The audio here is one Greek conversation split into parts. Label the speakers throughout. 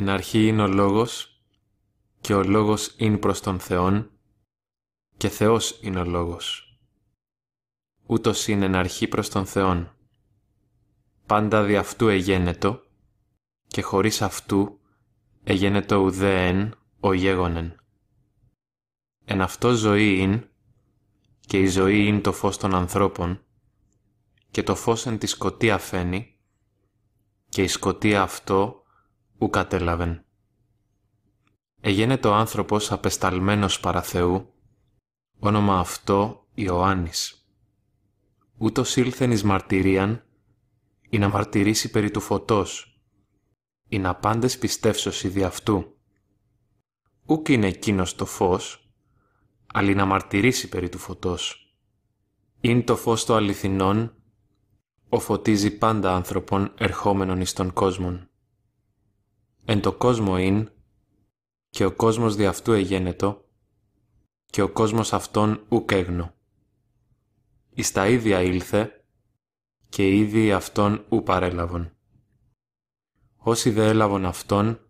Speaker 1: Εν αρχή είναι ο λόγος και ο λόγος είναι προς τον Θεόν και Θεός είναι ο λόγος. Ούτως είναι εν αρχή προς τον Θεόν. Πάντα δι' αυτού εγένετο και χωρίς αυτού εγένετο ουδέεν ο γέγονεν. Εν αυτό ζωή είναι και η ζωή είναι το φως των ανθρώπων και το φως εν τη σκοτία φαίνει και η σκοτία αυτό ου κατέλαβεν. το άνθρωπος απεσταλμένος παρά Θεού, όνομα αυτό Ιωάννης. Ούτως ήλθεν εις μαρτυρίαν, ή να μαρτυρήσει περί του φωτός, ή να πάντες πιστεύσωσι δι' αυτού. Ούκ είναι εκείνος το φως, αλλά να μαρτυρήσει περί του φωτός. Είναι το φως το αληθινόν, ο φωτίζει πάντα άνθρωπον ερχόμενον εις τον κόσμον. Εν το κόσμο ειν, και ο κόσμος δι' αυτού εγένετο, και ο κόσμος αυτόν ουκ έγνω. Εις τα ίδια ήλθε, και ίδιοι αυτόν ου παρέλαβον. Όσοι δε έλαβον αυτόν,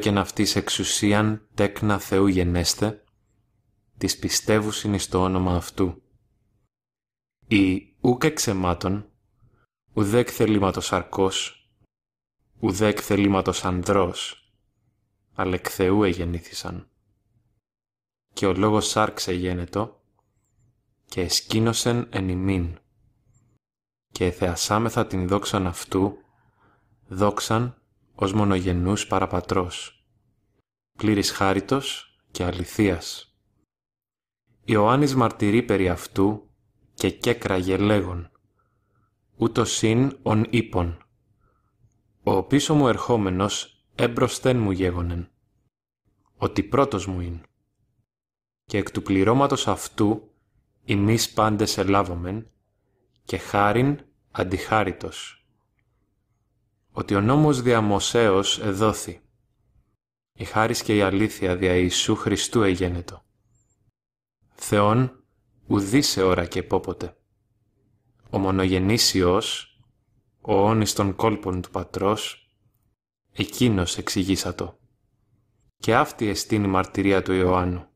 Speaker 1: και αυτής εξουσίαν τέκνα Θεού γενέστε, της πιστεύουσιν εις το όνομα αυτού. Ή ουκ εξαιμάτων, ουδέκ θελήματος αρκός, ουδέκ θελήματος ανδρός, αλλά εκ Θεού εγεννήθησαν. Και ο λόγος σάρξε γένετο, και εσκήνωσεν εν ημίν. Και εθεασάμεθα την δόξαν αυτού, δόξαν ως μονογενούς παραπατρός, πλήρης χάριτος και αληθείας. Ιωάννης μαρτυρεί περί αυτού και κέκραγε λέγον, ούτως συν ον ύπον ο πίσω μου ερχόμενος έμπροσθεν μου γέγονεν, ότι πρώτος μου είναι. Και εκ του πληρώματος αυτού ημείς πάντες ελάβομεν και χάριν αντιχάριτος. Ότι ο νόμος δια Μωσέως εδόθη. Η χάρις και η αλήθεια δια Ιησού Χριστού εγένετο. Θεόν ουδή σε ώρα και πόποτε. Ο μονογενής ο όνης των κόλπων του πατρός, εκείνος εξηγήσατο. Και αυτή εστίν η μαρτυρία του Ιωάννου.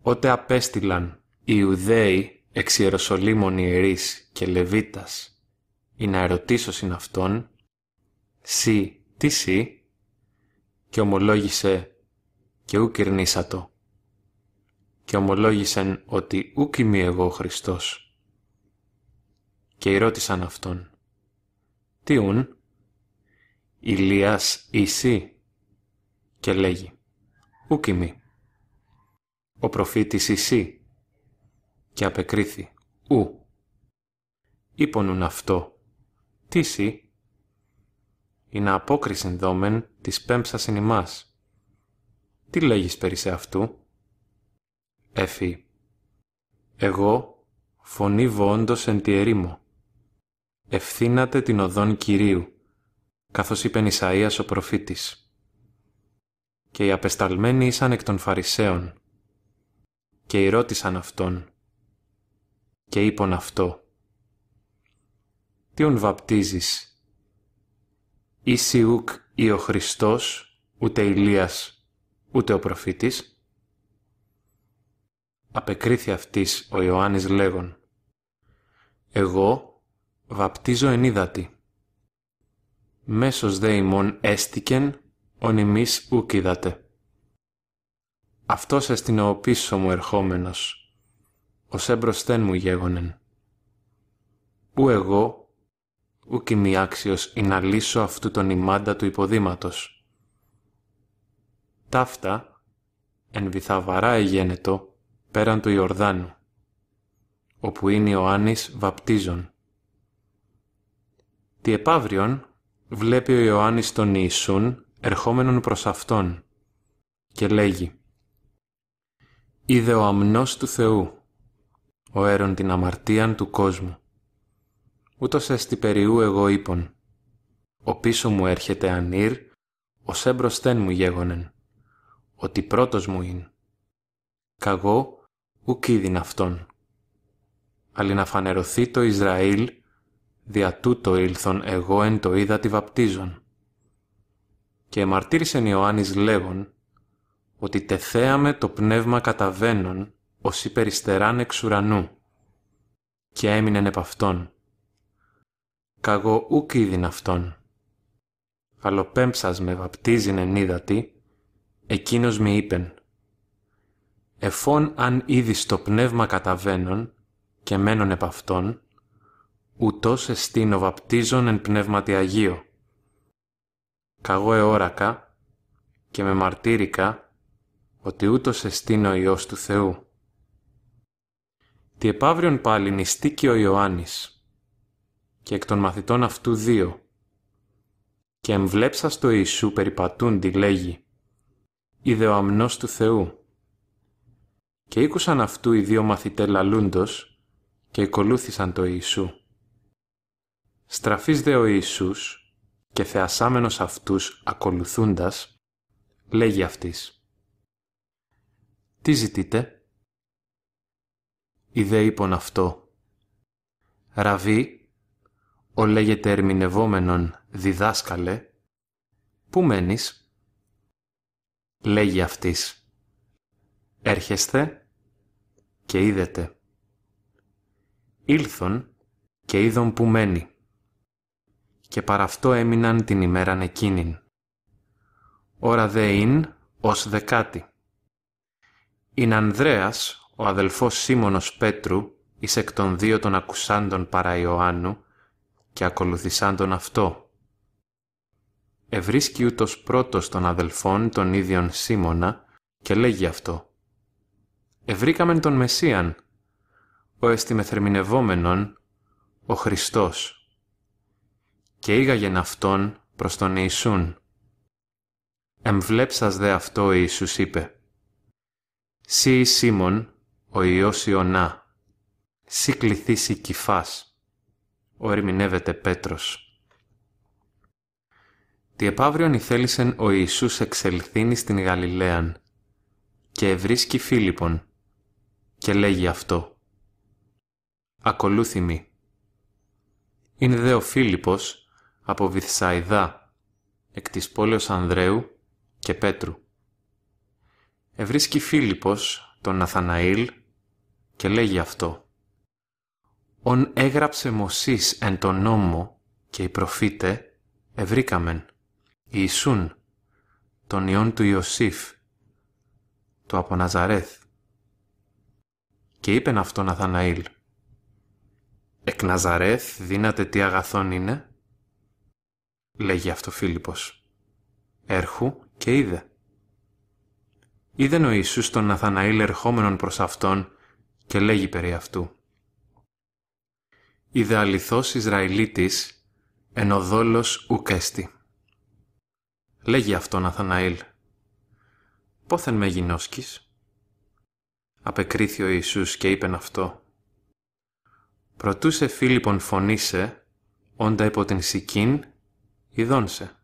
Speaker 1: Ότε απέστειλαν οι Ιουδαίοι εξ Ιεροσολύμων ιερείς και Λεβίτας, ή να συν αυτόν, «Συ, τι συ» και ομολόγησε «και ου κυρνήσατο» και ομολόγησεν ότι «ου κοιμεί εγώ ο Χριστός» και ομολογησεν οτι ου εγω αυτόν τι ουν, Ηλίας Ισή, και λέγει, Ούκιμη, ο προφήτης Ισή, και απεκρίθη, Ου. Ήπονουν αυτό, τι συ είναι απόκριση δόμεν της πέμψας εν ημάς. Τι λέγεις περί σε αυτού, Εφή, εγώ φωνήβω όντως εν τη ερήμο ευθύνατε την οδόν Κυρίου, καθώς είπε Ισαΐας ο προφήτης. Και οι απεσταλμένοι ήσαν εκ των Φαρισαίων, και οι ρώτησαν αυτόν, και είπον αυτό. Τι ον βαπτίζεις, ήσι ουκ ή ο Χριστός, ούτε Ηλίας, ούτε ο προφήτης. Απεκρίθη αυτής ο Ιωάννης λέγον, εγώ βαπτίζω είδατη. Μέσος δε ημών έστικεν, ον ημείς ουκ είδατε. Αυτός ο πίσω μου ερχόμενος, ως έμπροσθεν μου γέγονεν. Ου εγώ, ουκ ημι άξιος, αυτού τον ημάντα του υποδήματος. Ταύτα, εν βυθαβαρά εγένετο, πέραν του Ιορδάνου, όπου είναι Ιωάννης βαπτίζων τι επαύριον βλέπει ο Ιωάννης τον Ιησούν ερχόμενον προς Αυτόν και λέγει «Είδε ο αμνός του Θεού, ο έρων την αμαρτίαν του κόσμου. Ούτως εστι περιού εγώ είπων, ο πίσω μου έρχεται ανήρ, ο έμπροσθεν μου γέγονεν, ότι πρώτος μου είναι. Καγώ ουκ αυτόν. Αλλά να φανερωθεί το Ισραήλ Δια τούτο ήλθον εγώ εν το είδα τη βαπτίζον. Και εμαρτύρησεν Ιωάννης λέγον, ότι τεθέαμε το πνεύμα καταβαίνον, ως υπεριστεράν εξ ουρανού. Και έμεινεν επ' αυτόν. Καγώ ούκ είδην αυτόν. Φαλοπέμψας με βαπτίζειν εν είδατη, εκείνος μη είπεν. Εφών αν είδεις το πνεύμα καταβαίνον, και μένον επ' αυτόν, Ουτός εστίνο βαπτίζων εν πνεύματι Αγίο. Καγώ εόρακα και με μαρτύρικα ότι ούτως εστίνο Υιός του Θεού. Τι επαύριον πάλι νηστήκε ο Ιωάννης και εκ των μαθητών αυτού δύο και εμβλέψα στο Ιησού περιπατούντι λέγει «Είδε ο αμνός του Θεού». Και ήκουσαν αυτού οι δύο μαθητέ λαλούντος και ακολούθησαν το Ιησού. Στραφής δε ο Ιησούς και θεασάμενος αυτούς ακολουθούντας, λέγει αυτής. Τι ζητείτε? Ιδέ είπον αυτό. Ραβή, ο λέγεται ερμηνευόμενον διδάσκαλε, πού μένεις? Λέγει αυτής. Έρχεστε και είδετε. Ήλθον και είδον που μένει και παρα αυτό έμειναν την ημέραν εκείνην. Ωρα δε ειν ως δεκάτη. Ειν Ανδρέας, ο αδελφός Σίμωνος Πέτρου, εις εκ των δύο των ακουσάντων παρά Ιωάννου, και τον αυτό. Ευρίσκει ούτως πρώτος των αδελφών τον ίδιον Σίμωνα και λέγει αυτό. Ευρήκαμεν τον Μεσσίαν, ο εστιμεθερμινευόμενον, ο Χριστός και ήγαγεν αυτόν προς τον Ιησούν. «Εμβλέψας δε αυτό Ιησούς είπε, «Σύ Σίμων, ο Υιός Ιωνά, σύ η κυφάς, ορμηνεύεται Πέτρος». Τι επαύριον ηθέλησεν ο Ιησούς εξελθύνει στην Γαλιλαίαν και ευρίσκει Φίλιππον και λέγει αυτό. Ακολούθημη. Είναι δε ο Φίλιππος από Βυθσαϊδά, εκ της πόλεως Ανδρέου και Πέτρου. Ευρίσκει Φίλιππος τον Αθαναήλ, και λέγει αυτό. «Ον έγραψε Μωσής εν τον νόμο και οι προφήτε ευρήκαμεν, Ιησούν, τον Υιόν του Ιωσήφ, το από Ναζαρέθ. Και είπεν αυτόν Αθαναήλ. «Εκ Ναζαρέθ δίνατε τι αγαθόν είναι» λέγει αυτό Φίλιππος. Έρχου και είδε. Είδε ο Ιησούς τον Αθαναήλ ερχόμενον προς Αυτόν και λέγει περί αυτού. Είδε αληθώς Ισραηλίτης, εν ο ουκέστη. Λέγει αυτόν Αθαναήλ. Πόθεν με γινώσκεις. Απεκρίθη ο Ιησούς και είπεν αυτό. Προτού σε Φίλιππον φωνήσε, όντα υπό την Σικήν σε.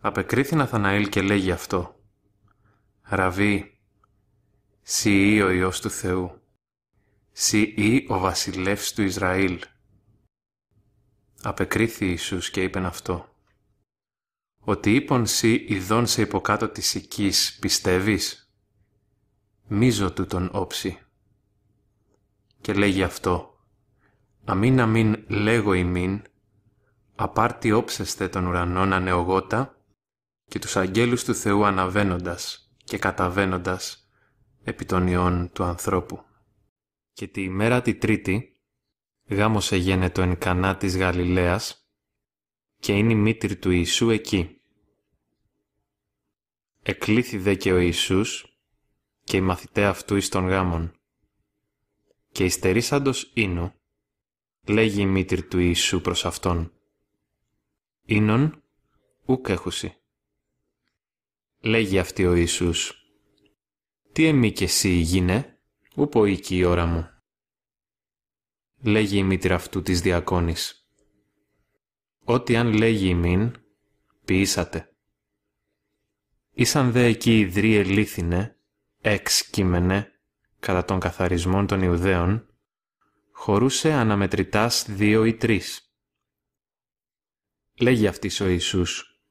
Speaker 1: Απεκρίθη Ναθαναήλ και λέγει αυτό. Ραβή, ή ο Υιός του Θεού, ή ο βασιλεύς του Ισραήλ. Απεκρίθη Ιησούς και είπεν αυτό. Ότι είπον σι ειδών σε υποκάτω της οικής πιστεύεις. Μίζω του τον όψη. Και λέγει αυτό. Αμήν αμήν λέγω ημίν, Απάρτι όψεστε τον ουρανόν ανεογότα και τους αγγέλους του Θεού αναβαίνοντας και καταβαίνοντας επί των ιών του ανθρώπου. Και τη ημέρα τη τρίτη γάμος το εν κανά της Γαλιλαίας και είναι η μήτρη του Ιησού εκεί. Εκλήθη δε και ο Ιησούς και η μαθητέ αυτού εις των γάμων. Και ειστερήσαντος ίνου, λέγει η μήτρη του Ιησού προς αυτόν ίνον ουκ έχουσι. Λέγει αυτοί ο Ιησούς, «Τι εμεί και εσύ γίνε, ούπο η ώρα μου». Λέγει η μήτρα αυτού της διακόνης, «Ό,τι αν λέγει ημίν, ποιήσατε». Ήσαν δε εκεί οι δρύε λίθινε, εξ κείμενε, κατά των καθαρισμών των Ιουδαίων, χωρούσε αναμετρητάς δύο ή τρεις λέγει αυτής ο Ιησούς.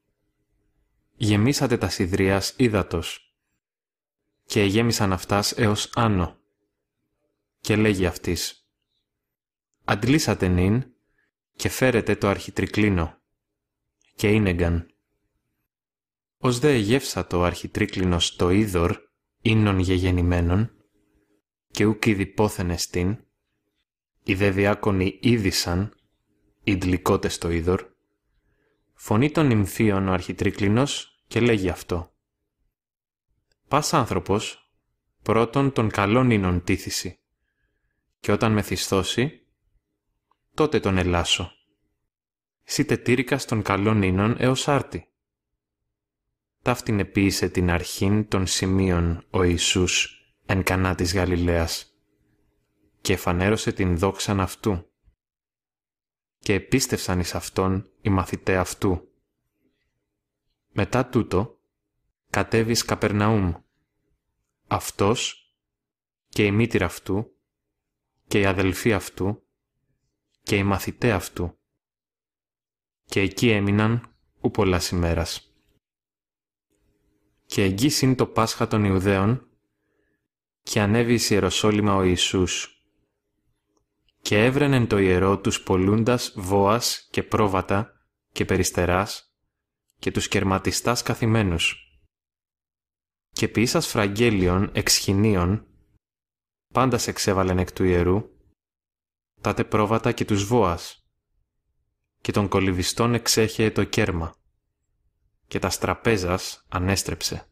Speaker 1: Γεμίσατε τα σιδρίας ύδατος και γέμισαν αυτάς έως άνω. Και λέγει αυτής. Αντλήσατε νυν και φέρετε το αρχιτρικλίνο και ίνεγκαν. Ως δε γεύσα το αρχιτρίκλινο το είδωρ ίνων γεγεννημένων και ούκ πόθενε στην οι δε διάκονοι είδησαν, το είδωρ, Φωνεί των νυμφίων ο αρχιτρίκλινος και λέγει αυτό. Πας άνθρωπος, πρώτον τον καλόν ίνον τίθηση, και όταν θυστώσει τότε τον ελάσω. Σίτε τήρικας των καλόν ίνων έως άρτη. Ταύτην επίησε την αρχήν των σημείων ο Ιησούς εν κανά της Γαλιλαίας και φανέρωσε την δόξαν αυτού και επίστευσαν εις Αυτόν οι μαθητέ Αυτού. Μετά τούτο, κατέβεις Καπερναούμ. Αυτός και η μήτηρα Αυτού και η αδελφή Αυτού και οι μαθητέ Αυτού. Και εκεί έμειναν ου πολλάς ημέρας. Και εγγύσιν το Πάσχα των Ιουδαίων και ανέβη Ιεροσόλυμα ο Ιησούς και έβρενεν το ιερό τους πολλούντας βόας και πρόβατα και περιστεράς και τους κερματιστάς καθημένους. Και πίσας φραγγέλιον χινίων πάντας εξέβαλεν εκ του ιερού, τάτε πρόβατα και τους βόας, και των κολυβιστών εξέχε το κέρμα, και τας στραπέζας ανέστρεψε.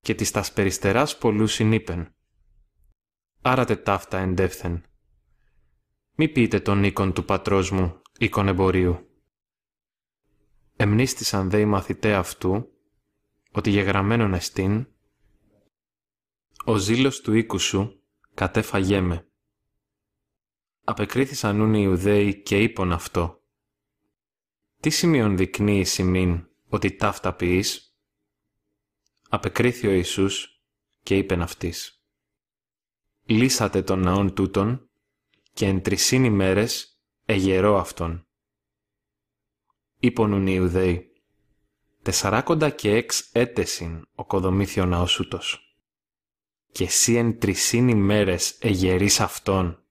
Speaker 1: Και της τας περιστεράς πολλούς συνείπεν, άρατε ταύτα εντεύθεν. Μη πείτε τον οίκον του πατρός μου, οίκον εμπορίου. Εμνίστησαν δε οι μαθητέ αυτού, ότι γεγραμμένον εστίν, ο ζήλος του οίκου σου κατέφαγέ με. Απεκρίθησαν ούν οι Ιουδαίοι και είπον αυτό. Τι σημείον δεικνύει σημείν ότι ταύτα ποιείς. Απεκρίθη ο Ιησούς και είπεν αυτής λύσατε τον ναόν τούτον και εν τρισήν ημέρες εγερό αυτόν. Υπονουν οι Ιουδαίοι. Τεσσαράκοντα και εξ έτεσιν ο κοδομήθιο ναός ούτος. Και εσύ εν τρισήν ημέρες εγερείς αυτόν.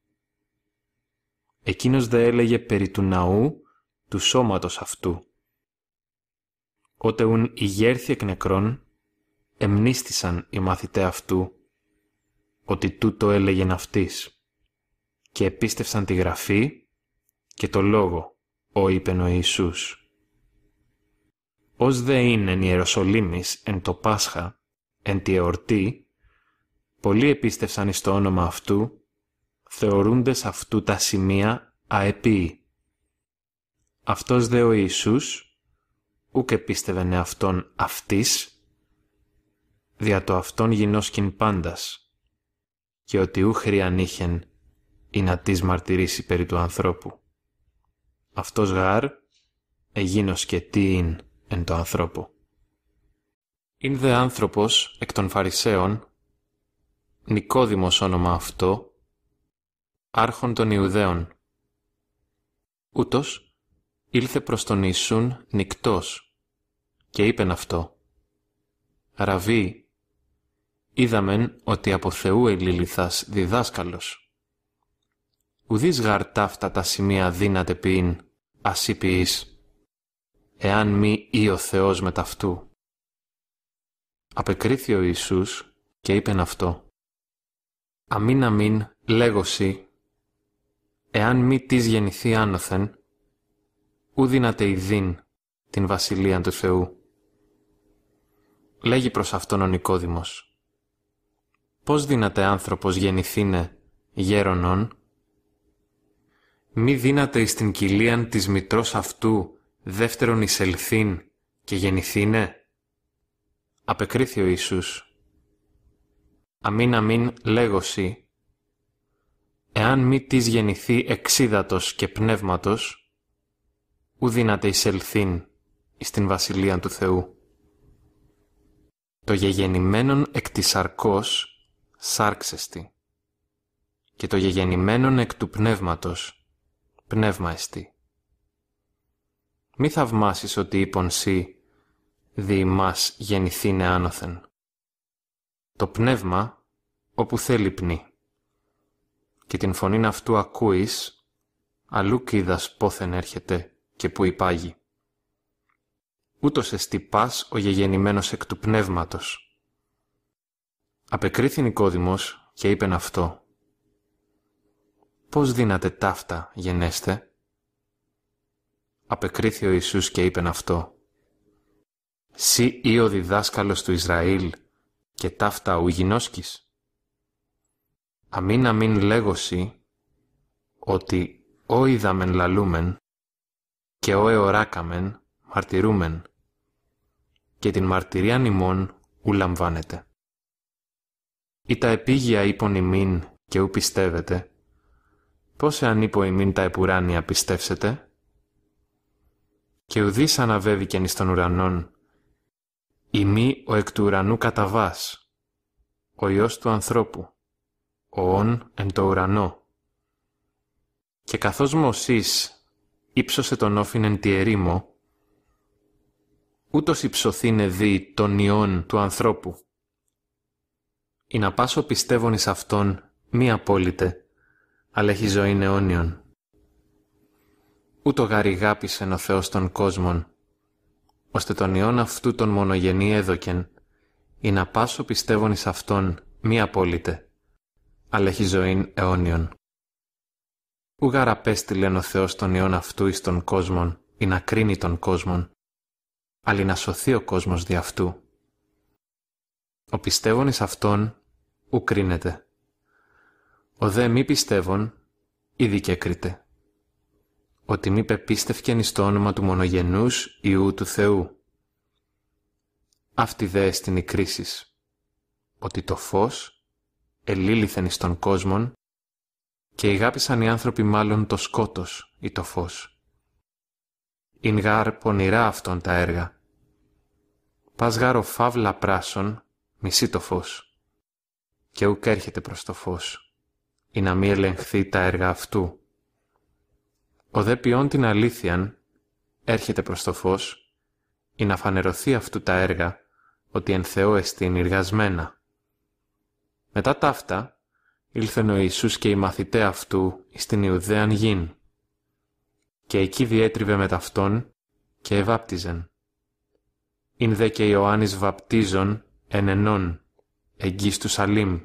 Speaker 1: Εκείνος δε έλεγε περί του ναού του σώματος αυτού. Ότε ουν ηγέρθη εκ νεκρών, εμνίστησαν οι μαθητέ αυτού ότι τούτο έλεγεν αυτής. Και επίστευσαν τη γραφή και το λόγο, ο είπε ο Ιησούς. Ως δε είναι η Ιεροσολύμης εν το Πάσχα, εν τη εορτή, πολλοί επίστευσαν εις το όνομα αυτού, θεωρούντες αυτού τα σημεία αεπίοι. Αυτός δε ο Ιησούς, ούκ επίστευεν αυτόν αυτής, δια το αυτόν γινώσκην πάντας και ότι ούχρι ανήχεν ή να τις μαρτυρήσει περί του ανθρώπου. Αυτός γάρ εγίνος και τι ειν εν το ανθρώπου. Είν δε άνθρωπος εκ των Φαρισαίων, Νικόδημος όνομα αυτό, άρχον των Ιουδαίων. Ούτως ήλθε προς τον Ιησούν νικτός, και είπεν αυτό. Ραβή, είδαμεν ότι από Θεού ελιληθάς διδάσκαλος. Ουδείς γαρ ταύτα τα σημεία δύνατε ποιήν, ασύ εάν μη ή ο Θεός με ταυτού. Απεκρίθη ο Ιησούς και είπεν αυτό. Αμήν αμήν λέγωση, εάν μη της γεννηθεί άνωθεν, η διν την βασιλεία του Θεού. Λέγει προς αυτόν ο Νικόδημος πώς δύναται άνθρωπος γεννηθήνε γέρονον. Μη δύναται εις την κοιλίαν της μητρός αυτού δεύτερον εισελθήν και γεννηθήνε. Απεκρίθη ο Ιησούς. Αμήν αμήν λέγωση. Εάν μη της γεννηθεί εξίδατος και πνεύματος, ου δύναται εισελθήν εις την βασιλείαν του Θεού. Το γεγεννημένον εκ της αρκός σάρξεστη και το γεγεννημένον εκ του πνεύματος, πνεύμα εστί. Μη θαυμάσεις ότι είπον σύ, δι' μας γεννηθήνε άνωθεν. Το πνεύμα όπου θέλει πνί, Και την φωνήν αυτού ακούεις, αλλού κίδας πόθεν έρχεται και που υπάγει. Ούτως εστί πας ο γεγεννημένος εκ του πνεύματος Απεκρίθη Νικόδημος και είπεν αυτό. «Πώς δύνατε ταύτα γενέστε» Απεκρίθη ο Ιησούς και είπεν αυτό. «Συ ή ο διδάσκαλος του Ισραήλ και ταύτα ου γινώσκης» αμήν αμήν λέγωση ότι ο είδαμεν λαλούμεν και ο εωράκαμεν μαρτυρούμεν και την μαρτυρίαν ημών ου λαμβάνεται. Ή τα επίγεια είπον ημίν και ου πιστεύετε. Πώς εάν είπω ημίν τα επουράνια πιστεύσετε. Και ουδείς αναβέβηκεν εις των ουρανών. Ημί ο εκ του ουρανού καταβάς. Ο Υιός του ανθρώπου. Ο όν εν το ουρανό. Και καθώς Μωσής ύψωσε τον όφιν εν τη ερήμο, ούτως υψωθήνε δι των ιών του ανθρώπου ή να πάσω πιστεύων εις Αυτόν μη απόλυτε, αλλά έχει ζωή αιώνιον. Ούτω γαριγάπησεν ο Θεός των κόσμων, ώστε τον ιόν αυτού τον μονογενή έδωκεν, ή να πάσω πιστεύων εις Αυτόν μη απόλυτε, αλλά έχει ζωήν αιώνιον. Ου γαραπέστηλεν ο Θεός τον ιόν αυτού εις τον κόσμον, ή να κρίνει τον κόσμον, αλλά να σωθεί ο κόσμος δι' αυτού. Ο πιστεύων εις Αυτόν ούκρίνεται. Ο δε μη πιστεύων, ήδη και Ότι μη πεπίστευκεν το όνομα του μονογενούς Ιού του Θεού. Αυτή δε στην η ότι το φως ελήλυθεν εις τον κόσμον και ηγάπησαν οι άνθρωποι μάλλον το σκότος ή το φως. Ιν γάρ πονηρά αυτόν τα έργα. Πας γάρο φαύλα πράσον, μισή το φως και ουκ έρχεται προς το φως, ή να μη ελεγχθεί τα έργα αυτού. Ο δε ποιόν την αλήθειαν έρχεται προς το φως, ή να φανερωθεί αυτού τα έργα, ότι εν Θεώ εστίν εργασμένα. Μετά ταύτα, ήλθεν ο Ιησούς και οι μαθητέ αυτού στην Ιουδαίαν γην. Και εκεί διέτριβε με ταυτόν και εβάπτιζεν. Ήν δε και Ιωάννης βαπτίζων εν ενών εγγύς του Σαλίμ,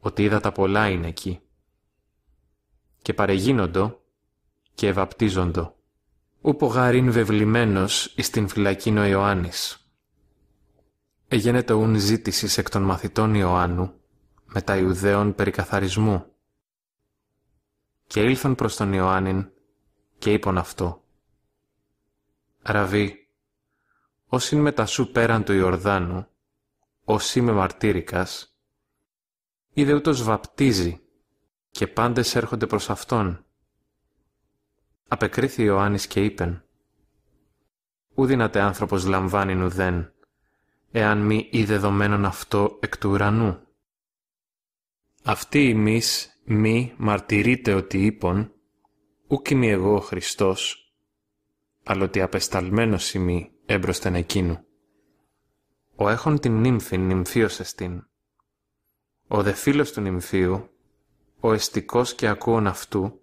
Speaker 1: ότι είδα τα πολλά είναι εκεί. Και παρεγίνοντο και ευαπτίζοντο, ούπο γάριν βεβλημένος εις την φυλακή ο Ιωάννης. Εγένετο ούν ζήτησης εκ των μαθητών Ιωάννου, τα Ιουδαίων περικαθαρισμού, Και ήλθαν προς τον Ιωάννην και είπον αυτό. Ραβή, όσοι με τα σου πέραν του Ιορδάνου, ως είμαι μαρτύρικας, είδε ούτως βαπτίζει και πάντες έρχονται προς Αυτόν. Απεκρίθη Ιωάννης και είπεν «Ού άνθρωπος λαμβάνει νουδέν, εάν μη είδε δεδομένον αυτό εκ του ουρανού». Αυτή ημείς μη μαρτυρείτε ότι είπον, ούκ εγώ ο Χριστός, αλλά ότι απεσταλμένος ημί έμπροσθεν εκείνου. Ο έχων την νύμφη νυμφίωσε εστίν. Ο δε φίλος του νυμφίου, ο εστικός και ακούων αυτού,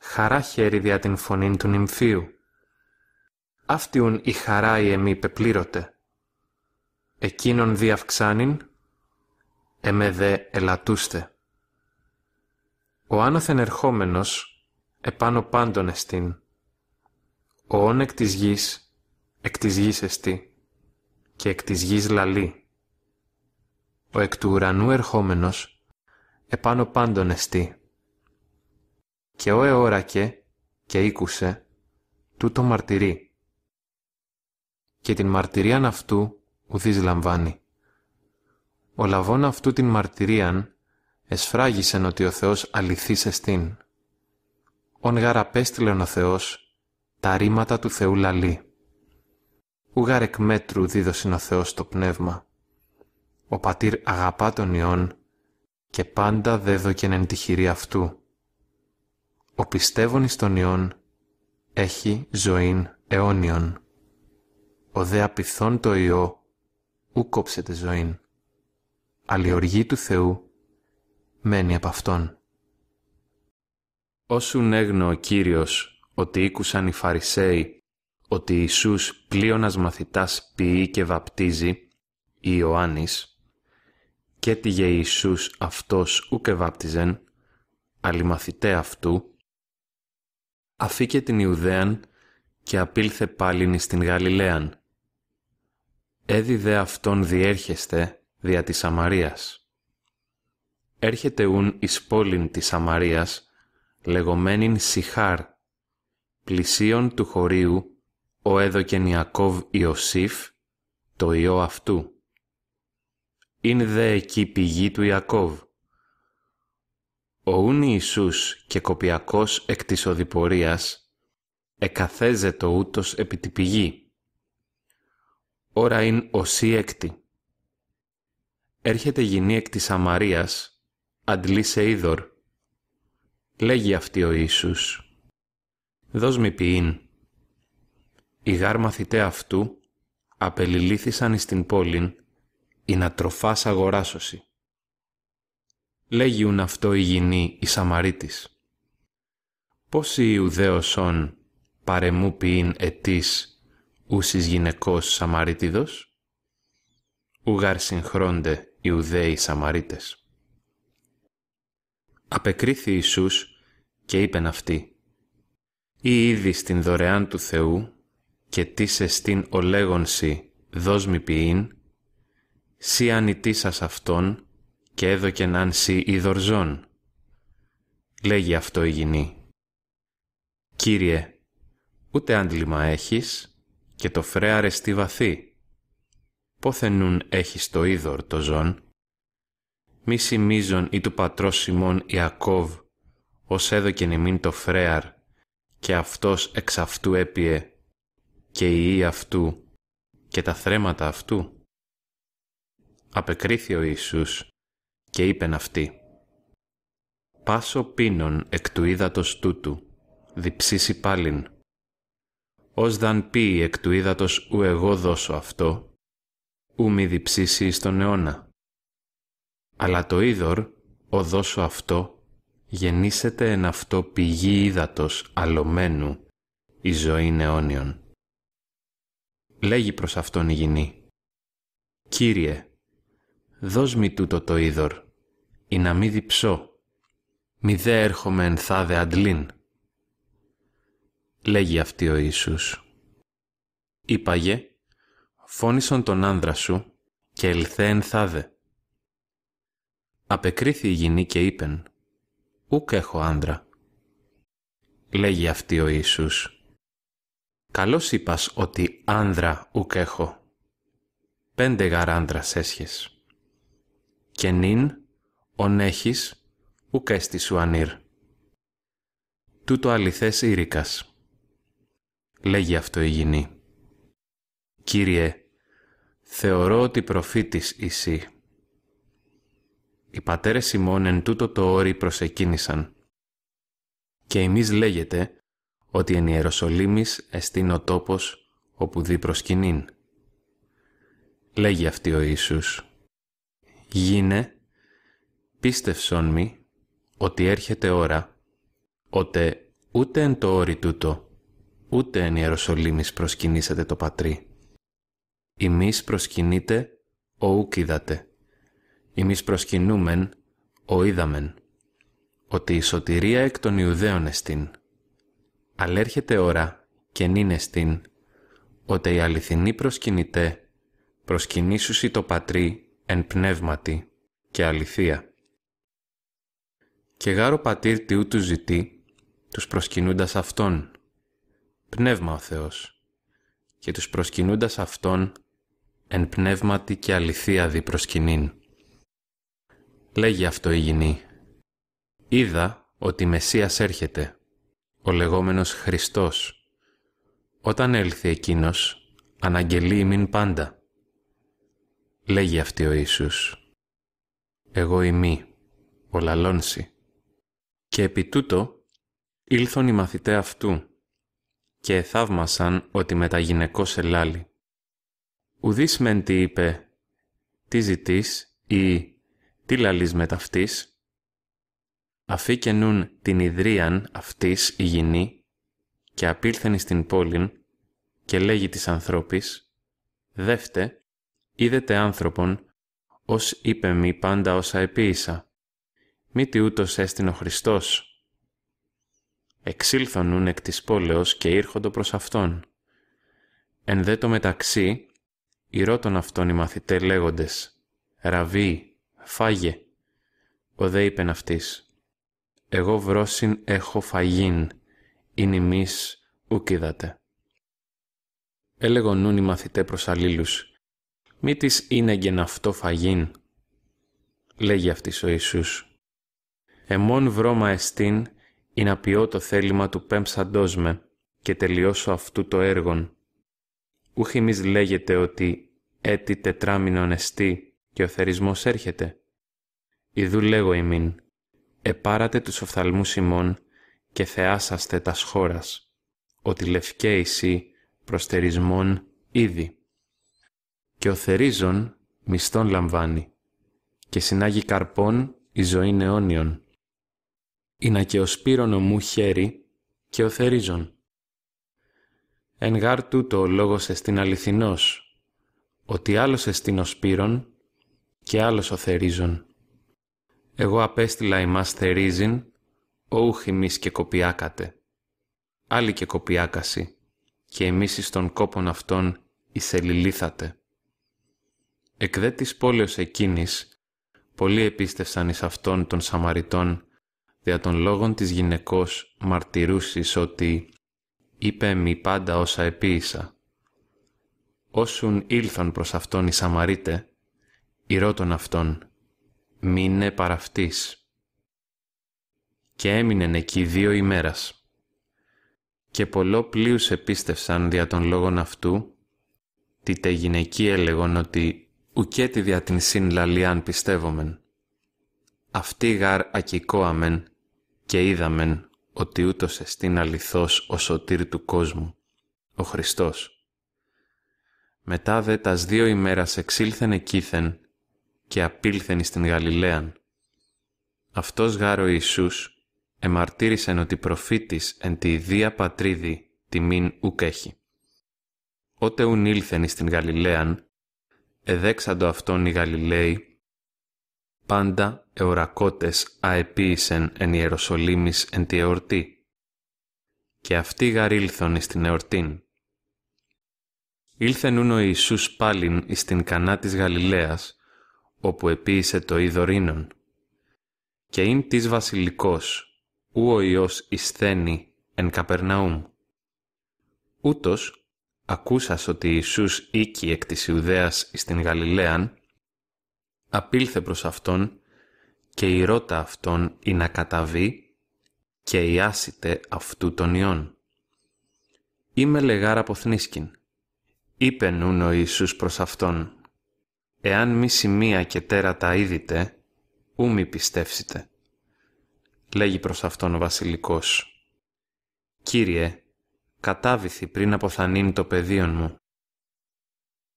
Speaker 1: χαρά χέρι δια την φωνήν του νυμφίου. Αυτιούν η χαρά η εμή πεπλήρωτε. Εκείνον διαυξάνην, εμέ δε ελατούστε. Ο άνωθεν ερχόμενος, επάνω πάντων εστίν. Ο όν εκ της γης, εκ της γης εστί και εκ της γης λαλή. Ο εκ του ουρανού ερχόμενος, επάνω πάντων εστί. Και ο εόρακε και ήκουσε, τούτο μαρτυρεί. Και την μαρτυρίαν αυτού ουδής λαμβάνει. Ο λαβών αυτού την μαρτυρίαν εσφράγισεν ότι ο Θεός αληθείς εστίν. Ον γαραπέστηλεν ο Θεός τα ρήματα του Θεού λαλεί ουγάρ εκ μέτρου δίδωσιν ο Θεός το πνεύμα. Ο πατήρ αγαπά τον Υιόν και πάντα δέδοκεν εν τη χειρή αυτού. Ο πιστεύων εις τον Υιόν έχει ζωήν αιώνιον. Ο δε απειθών το Υιό ου κόψεται ζωήν. Αλλιοργή του Θεού μένει από Αυτόν. Όσου έγνω ο Κύριος ότι ήκουσαν οι Φαρισαίοι ότι Ιησούς πλείωνας μαθητάς ποιεί και βαπτίζει, η Ιωάννης, και τι γε Ιησούς αυτός ούκε βάπτιζεν, αλλημαθητέ αυτού, αφήκε την Ιουδαίαν και απήλθε πάλιν την Γαλιλαίαν. δε αυτόν διέρχεστε δια της Σαμαρίας. Έρχεται ούν εις πόλην της Σαμαρίας, λεγόμενην Σιχάρ, πλησίον του χωρίου ο έδωκεν Ιακώβ Ιωσήφ, το ιό αυτού. Ειν δε εκεί πηγή του Ιακώβ. Ο ούν Ιησούς και κοπιακός εκ της οδηπορίας, εκαθέζεται ούτως επί τη πηγή. Ωρα είναι οσί έκτη. Έρχεται γυνή εκ της Αμαρίας, αντλή σε είδωρ. Λέγει αυτή ο Ιησούς. Δώσ' μη ποιήν οι γάρ μαθητέ αυτού απεληλήθησαν εις την πόλην η να τροφάς αγοράσωση. Λέγιουν αυτό η γηνή η Σαμαρίτης. Πώς η όν παρεμού ποιήν ετής ούσις γυναικός Σαμαρίτιδος. Ουγάρ συγχρόνται Ιουδαίοι Σαμαρίτες. Απεκρίθη Ιησούς και είπεν αυτή «Η ήδη στην δωρεάν του Θεού και τις στην ολέγονση δόσμη ποιήν, σι ανητήσας αυτόν και έδωκεν αν σι ζών. Λέγει αυτό η γυνή. Κύριε, ούτε άντλημα έχεις και το φρέαρε στη βαθύ. Πόθενουν έχεις το είδωρ το ζών. Μη σημίζον ή του πατρός Σιμών Ιακώβ, ως έδωκεν ημίν το φρέαρ, και αυτός εξ αυτού έπιε και η ή αυτού και τα θρέματα αυτού. Απεκρίθη ο Ιησούς και είπεν αυτή «Πάσο πίνων εκ του ύδατος τούτου, διψήσει πάλιν. Ως δαν πει εκ του ύδατος ου εγώ δώσω αυτό, ου μη διψήσει εις τον αιώνα. Αλλά το είδωρ, ο δώσω αυτό, γεννήσεται εν αυτό πηγή ύδατος αλωμένου, η ζωή αιώνιον λέγει προς αυτόν η γηνή. «Κύριε, δώσ' τούτο το είδωρ, ή να μη διψώ, μη δε έρχομαι εν θάδε αντλήν». Λέγει αυτή ο Ιησούς. Είπαγε, φώνησον τον άνδρα σου και ελθέ εν θάδε. Απεκρίθη η γηνή και είπεν, «Ούκ έχω άνδρα». Λέγει αυτή ο Ιησούς Καλώς είπας ότι άνδρα ουκ έχω. Πέντε άνδρα έσχες. Και νυν, ον έχεις, ουκ έστι σου ανήρ. Τούτο αληθές ήρικας. Λέγει αυτό η γηνή. Κύριε, θεωρώ ότι προφήτης εσύ. Οι πατέρες ημών εν τούτο το όρι προσεκίνησαν. Και εμείς λέγεται ότι εν Ιεροσολύμης εστίν ο τόπος όπου δει προσκυνήν. Λέγει αυτή ο Ιησούς, «Γίνε, πίστευσόν μη, ότι έρχεται ώρα, ότε ούτε εν το όρι τούτο, ούτε εν Ιεροσολύμης προσκυνήσατε το πατρί. Ημείς προσκυνείτε, ο ούκ είδατε. Ημείς προσκυνούμεν, ο είδαμεν. Ότι η σωτηρία εκ των Ιουδαίων εστίν αλλά έρχεται ώρα και είναι στην, ότι η αληθινή προσκυνητέ προσκυνήσουσι το πατρί εν πνεύματι και αληθεία. Και γάρο πατήρ τιού τους ζητεί, τους προσκυνούντας Αυτόν, πνεύμα ο Θεός, και τους προσκυνούντας Αυτόν εν πνεύματι και αληθεία δι προσκυνήν. Λέγει αυτό η γηνή. Είδα ότι Μεσσίας έρχεται ο λεγόμενος Χριστός. Όταν έλθει εκείνος, αναγγελεί μην πάντα. Λέγει αυτή ο Ιησούς, «Εγώ ημί, ο λαλόνσι». Και επί τούτο ήλθον οι μαθητέ αυτού και θαύμασαν ότι σε λάλη. Ουδής μεν τι είπε, τι ζητείς ή τι λαλείς μεταυτής, αφήκενουν την ιδρίαν αυτής υγιεινή και απήλθεν στην πόλην και λέγει της ανθρώπης «Δεύτε, είδετε άνθρωπον, ως είπε μη πάντα όσα επίησα. Μη τι ούτως έστειν ο Χριστός». Εξήλθονουν εκ της πόλεως και ήρχοντο προς Αυτόν. Εν δε το μεταξύ, ηρώτων Αυτόν οι μαθητές λέγοντες ραβί φάγε». Ο δε είπεν αυτής εγώ βρόσιν έχω φαγήν, ειν ημείς ουκ είδατε. Έλεγον νουν οι μαθητέ προς αλλήλους, μη της είναι γεν αυτό φαγήν. Λέγει αυτής ο Ιησούς, εμόν βρώμα εστίν, ή να το θέλημα του πέμψαντός με και τελειώσω αυτού το έργον. Ούχι εμείς λέγεται ότι έτη τετράμινον εστί και ο θερισμός έρχεται. Ιδού λέγω ημίν, επάρατε τους οφθαλμούς ημών και θεάσαστε τας χώρας, ότι λευκέ προστερισμών ήδη. Και ο θερίζων μισθών λαμβάνει, και συνάγει καρπών η ζωή αιώνιον. Είναι και ο σπύρον ομού χέρι και ο θερίζων. Εν γάρ τούτο ο λόγος εστίν αληθινός, ότι άλλος εστίν ο σπύρον και άλλος ο θερίζων. Εγώ απέστειλα ημάς θερίζειν, όχι μη και κοπιάκατε. Άλλοι και κοπιάκασι, και εμείς εις των κόπων αυτών εισελιλήθατε. Εκ δε της πόλεως εκείνης, πολλοί επίστευσαν εις αυτόν των Σαμαριτών, δια των λόγων της γυναικός μαρτυρούσης ότι «είπε μη πάντα όσα επίησα». Όσουν ήλθαν προς αυτόν οι Σαμαρίτε, ηρώτων αυτόν, μείνε παραυτής. Και έμεινεν εκεί δύο ημέρας. Και πολλό πλοίους επίστευσαν δια των λόγων αυτού, τι τε γυναικοί έλεγον ότι ουκέτη δια την συν λαλιάν πιστεύομεν. Αυτή γαρ ακικόαμεν και είδαμεν ότι ούτως εστίν αληθώς ο σωτήρ του κόσμου, ο Χριστός. Μετά δε τας δύο ημέρας εξήλθεν εκείθεν και απήλθεν στην Γαλιλαίαν. Αυτός γάρο Ιησούς εμαρτύρησεν ότι προφήτης εν τη Ιδία Πατρίδη τιμήν ουκ έχει. Ότε ουν ήλθεν εις την Γαλιλαίαν, εδέξαντο αυτόν οι Γαλιλαίοι, πάντα εωρακώτες αεποίησεν εν Ιεροσολύμης εν τη εορτή, και αυτοί ήλθον εις την εορτήν. Ήλθεν ο Ιησούς πάλιν εις την κανά της Γαλιλαίας, όπου επίησε το είδωρίνον. Και ειν της βασιλικός, ου ο Υιός εισθένη εν Καπερναούμ. Ούτως, ακούσας ότι Ιησούς οίκη εκ της Ιουδαίας εις την Γαλιλαίαν, απήλθε προς Αυτόν και η ρώτα Αυτόν η να καταβεί και η άσυτε αυτού των ιών. Είμαι λεγάρα θνίσκην, Είπε νουν ο Ιησούς προς Αυτόν, Εάν μη σημεία και τέρατα είδητε, ου μη πιστεύσετε. Λέγει προς αυτόν ο βασιλικός. Κύριε, κατάβηθη πριν αποθανήν το πεδίο μου.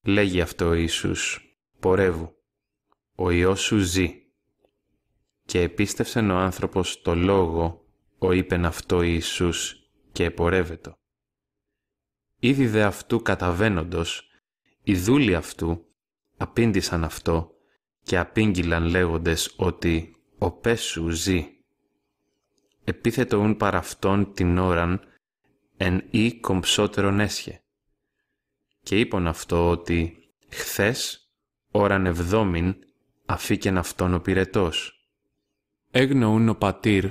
Speaker 1: Λέγει αυτό ο Ιησούς, πορεύου, ο Υιός σου ζει. Και επίστευσεν ο άνθρωπος το λόγο, ο είπεν αυτό Ιησούς, και επορεύεται. Ήδη δε αυτού καταβαίνοντος, η δούλοι αυτού απήντησαν αυτό και απήγγυλαν λέγοντες ότι «Ο Πέσου ζει». Επίθετο ούν παραυτόν την ώραν εν ή κομψότερον έσχε. Και είπον αυτό ότι «Χθες, ώραν εβδόμην, αφήκεν αυτόν ο πυρετός». Επίθετον παρα παραυτον πατήρ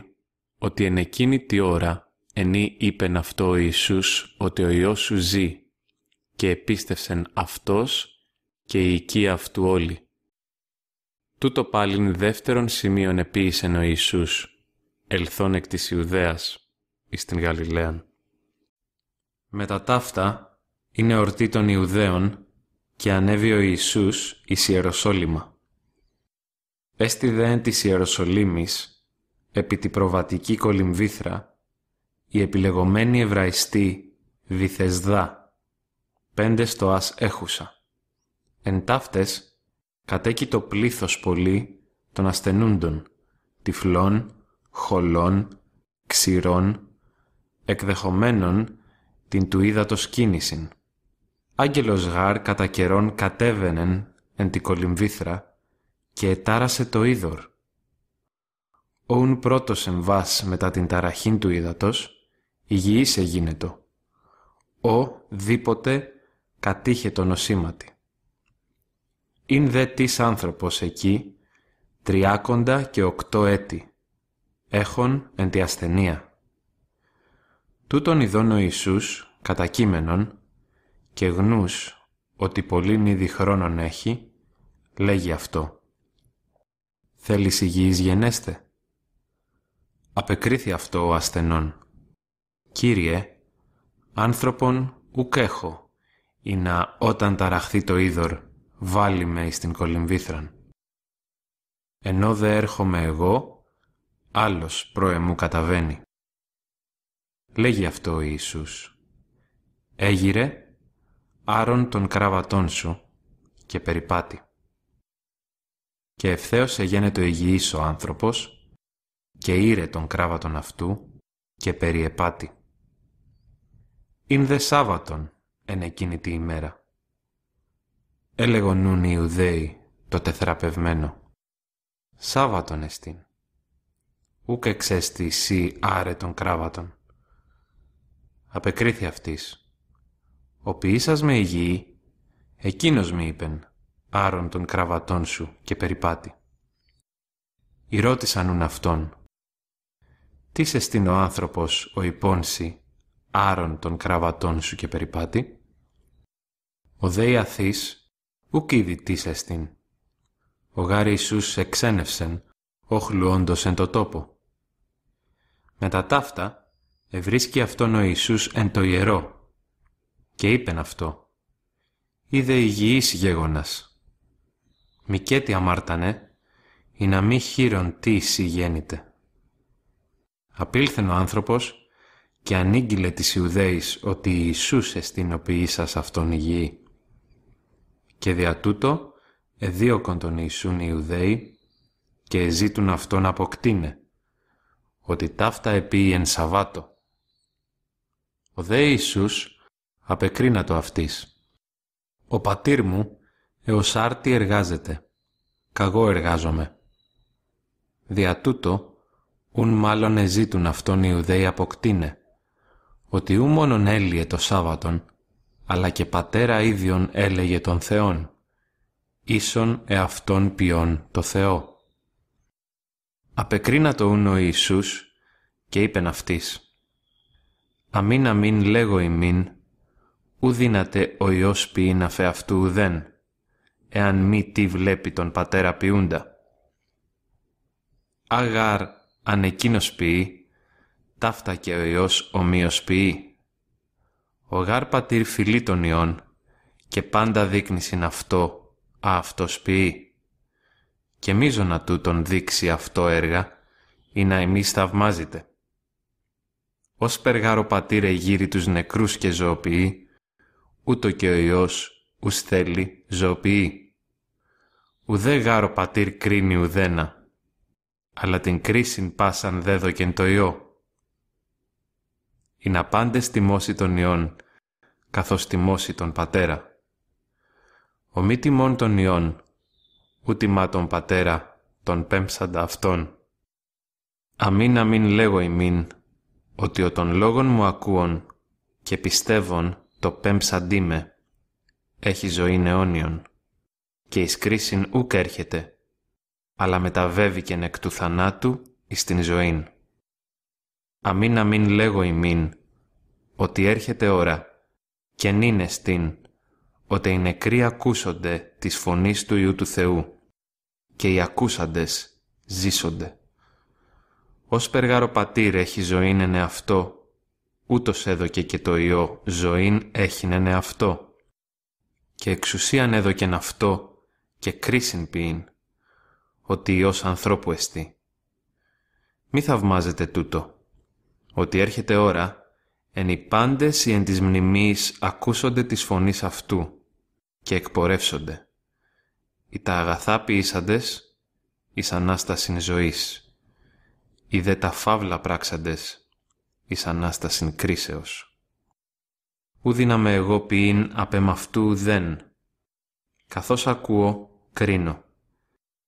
Speaker 1: ότι εν εκείνη τη είπαν αυτο ενή είπεν αυτό ο Ιησούς ότι ο Υιός σου ζει και επίστευσεν αυτός και η οικία αυτού όλοι. Τούτο πάλιν δεύτερον σημείον επίησεν ο Ιησούς, ελθόν εκ της Ιουδαίας, εις την Γαλιλαίαν. Μετά ταύτα είναι ορτή των Ιουδαίων και ανέβει ο Ιησούς εις Ιεροσόλυμα. Έστι δέν της Ιεροσολύμης, επί την προβατική κολυμβήθρα, η επιλεγωμένη Εβραϊστή Βυθεσδά, πέντε στο ας έχουσα Εν ταύτες κατέκει το πλήθος πολύ των ασθενούντων, τυφλών, χολών, ξηρών, εκδεχομένων την του ύδατος κίνησιν. Άγγελος γάρ κατά καιρόν κατέβαινεν εν τη κολυμβήθρα και ετάρασε το είδωρ. Ούν πρώτος εμβάς μετά την ταραχήν του ύδατος, υγιής εγίνετο. Ο δίποτε κατήχε το νοσήματι. «Ειν δε τις άνθρωπος εκεί, τριάκοντα και οκτώ έτη, έχων εν τη ασθενία. Τούτον ειδών ο Ιησούς, κατά και γνούς ότι πολλήν ήδη χρόνων έχει, λέγει αυτό. θέλεις υγιής γενέστε» απεκρίθη αυτό ο ασθενών. «Κύριε, άνθρωπον ουκ έχω, ή να όταν ταραχθεί το είδωρ, βάλει με την κολυμβήθραν. Ενώ δε έρχομαι εγώ, άλλος προεμού καταβαίνει. Λέγει αυτό ο Ιησούς. Έγειρε, άρον των κράβατών σου και περιπάτη. Και ευθέως εγένετο το ο άνθρωπος και ήρε τον κράβατον αυτού και περιεπάτη. Είναι δε Σάββατον εν εκείνη τη ημέρα έλεγον οι Ιουδαίοι το τεθραπευμένο. Σάββατον εστίν. Ούκ εξέστη σύ άρε των κράβατων. Απεκρίθη αυτής. Ο ποιήσας με υγιή, εκείνος με είπεν, άρων των κραβατών σου και περιπάτη. Ηρώτησαν ουν αυτόν. Τι σε ο άνθρωπος ο υπόνσι, άρων των κραβατών σου και περιπάτη. Ο δέοι αθής ουκ εστίν. Ο γάρι Ιησούς εξένευσεν, όχλου εν το τόπο. Μετά ταύτα, ευρίσκει αυτόν ο Ιησούς εν το ιερό. Και είπεν αυτό. Είδε υγιής γέγονας. Μη τι αμάρτανε, ή να μη χείρον τι εισηγέννητε. Απήλθεν ο άνθρωπος και ανήγγειλε της Ιουδαίας ότι Ιησούς εστιν οποίησας αυτόν υγιή. Και δια τούτο εδίωκον τον Ιησούν οι Ιουδαίοι και εζήτουν αυτόν αποκτήνε, ότι ταύτα επί εν Σαββάτο. Ο δε Ιησούς απεκρίνατο το αυτής. Ο πατήρ μου έως άρτη εργάζεται, καγό εργάζομαι. Δια τούτο, ούν μάλλον εζήτουν αυτόν οι Ιουδαίοι αποκτήνε, ότι ού μόνον έλειε το Σάββατον, αλλά και πατέρα ίδιον έλεγε τον Θεόν, ίσον εαυτόν ποιόν το Θεό. Απεκρίνα το ο Ιησούς και είπεν αυτής, «Αμήν αμήν λέγω ημίν, ου δύναται ο Υιός να φε αυτού ουδέν, εάν μη τι βλέπει τον πατέρα ποιούντα». Αγάρ αν εκείνος ποιεί, ταύτα και ο Υιός ομοίως ποιεί ο γάρ πατήρ φιλή των ιών, και πάντα δείκνησιν αυτό, α αυτός ποιεί. Και μίζωνα τούτον δείξει αυτό έργα, ή να εμείς θαυμάζεται. Ως περγάρο πατήρ γύρι τους νεκρούς και ζωοποιεί, ούτο και ο Υιός ους θέλει ζωοποιεί. Ουδέ γάρο πατήρ κρίνει ουδένα, αλλά την κρίσιν πάσαν δέδοκεν το ιό ή να πάντες τιμώσει τον Υιόν, καθώς τιμώσει τον Πατέρα. Ο μη τιμών των ιών ου τιμά τον Πατέρα, τον πέμψαντα Αυτόν. Αμήν αμήν λέγω ημίν, ότι ο των λόγων μου ακούων και πιστεύων το πέμψαντί με, έχει ζωή αιώνιον, και εις κρίσιν ούκ έρχεται, αλλά μεταβεύει και εκ του θανάτου εις την ζωήν. Αμήν αμήν λέγω μήν ότι έρχεται ώρα, και είναι στην, ότι οι νεκροί ακούσονται της φωνής του Υιού του Θεού, και οι ακούσαντες ζήσονται. Ως περγάρο πατήρ έχει ζωήν εν εαυτό, ούτως έδωκε και το Υιό ζωήν έχειν εν εαυτό, και εξουσίαν έδωκεν αυτό και κρίσιν ποιήν, ότι Υιός ανθρώπου εστί. Μη θαυμάζετε τούτο, ότι έρχεται ώρα, εν οι πάντες η εν της μνημείς ακούσονται της φωνής αυτού και εκπορεύσονται. Οι τα αγαθά ποιήσαντες, εις Ανάστασιν ζωής. Οι δε τα φαύλα πράξαντες, εις Ανάστασιν κρίσεως. με εγώ ποιήν απέμ' αυτού δεν. Καθώς ακούω, κρίνω.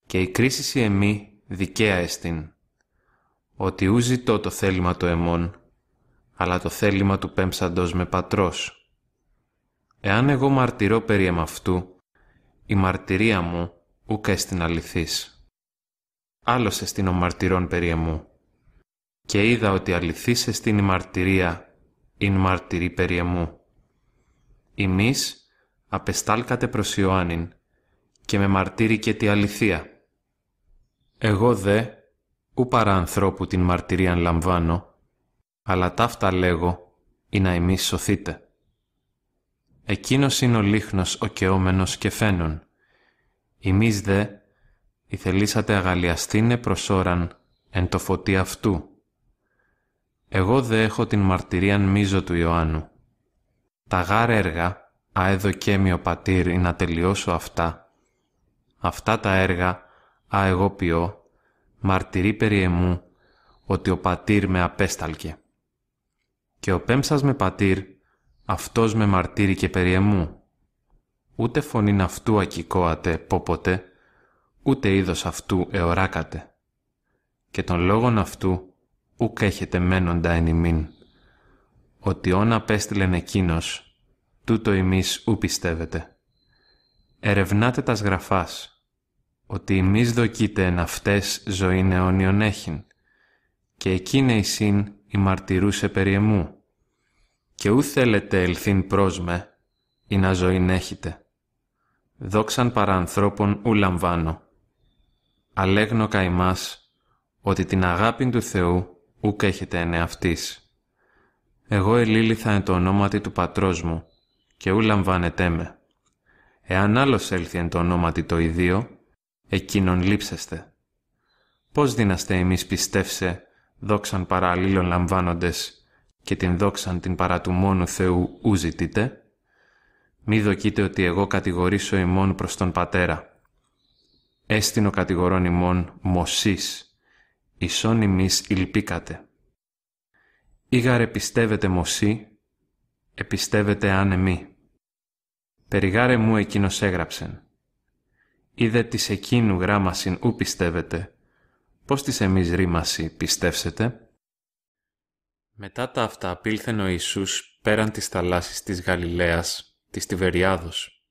Speaker 1: Και η σε εμεί δικαία εστίν ότι ου ζητώ το θέλημα το εμών, αλλά το θέλημα του πέμψαντος με πατρός. Εάν εγώ μαρτυρώ περί αυτού, η μαρτυρία μου ούκ εστιν αληθής. Άλλος εστιν ο μαρτυρών περί Και είδα ότι αληθής εστιν η μαρτυρία, ειν μαρτυρή περιεμού εμού. απεστάλκατε προς Ιωάννην, και με μαρτύρηκε τη αληθεία. Εγώ δε ου παρά ανθρώπου την μαρτυρίαν λαμβάνω, αλλά ταύτα λέγω, ή να εμείς σωθείτε. Εκείνος είναι ο λίχνος καιόμενος και φαίνον. Εμείς δε, η θελήσατε αγαλιαστήνε προς εν το φωτί αυτού. Εγώ δε έχω την μαρτυρίαν μίζω του Ιωάννου. Τα γάρ έργα, αέδο κέμιο πατήρ, να τελειώσω αυτά. Αυτά τα έργα, α εγώ ποιώ, μαρτυρεί περί εμού ότι ο πατήρ με απέσταλκε. Και ο πέμψας με πατήρ, αυτός με μαρτύρηκε περί εμού. Ούτε φωνήν αυτού ακικόατε πόποτε, ούτε είδος αυτού εωράκατε. Και τον λόγων αυτού ουκ έχετε μένοντα εν ημίν. Ότι όν απέστειλεν εκείνος, τούτο ημίς ου πιστεύετε. Ερευνάτε τας γραφάς, ότι εμείς δοκείτε εν αυτές ζωήν αιώνιον έχειν, και εκείνε η συν οι περί εμού, και ου θέλετε ελθύν με, ή να ζωήν έχετε. Δόξαν παρά ανθρώπων ου λαμβάνω. Αλέγνω καημάς, ότι την αγάπη του Θεού ού έχετε εν εαυτής. Εγώ ελίληθα εν το ονόματι του πατρός μου, και ου λαμβάνετε με. Εάν άλλος έλθει εν το ονόματι το ιδίο, εκείνον λείψεστε. Πώς δίναστε εμείς πιστεύσε, δόξαν παραλλήλων λαμβάνοντες, και την δόξαν την παρά του μόνου Θεού ου ζητείτε. Μη δοκείτε ότι εγώ κατηγορήσω ημών προς τον Πατέρα. Έστεινο κατηγορών ημών μωσής, ισόν ημείς ηλπίκατε. Ήγαρε πιστεύετε μωσή, επιστεύετε άνε. Περιγάρε μου εκείνος έγραψεν Είδε τις εκείνου γράμμασιν ου πιστεύετε, πώς τις εμείς ρήμασι πιστεύσετε. Μετά τα αυτά πήλθεν ο Ιησούς πέραν της θαλάσσης της Γαλιλαίας, της Τιβεριάδος,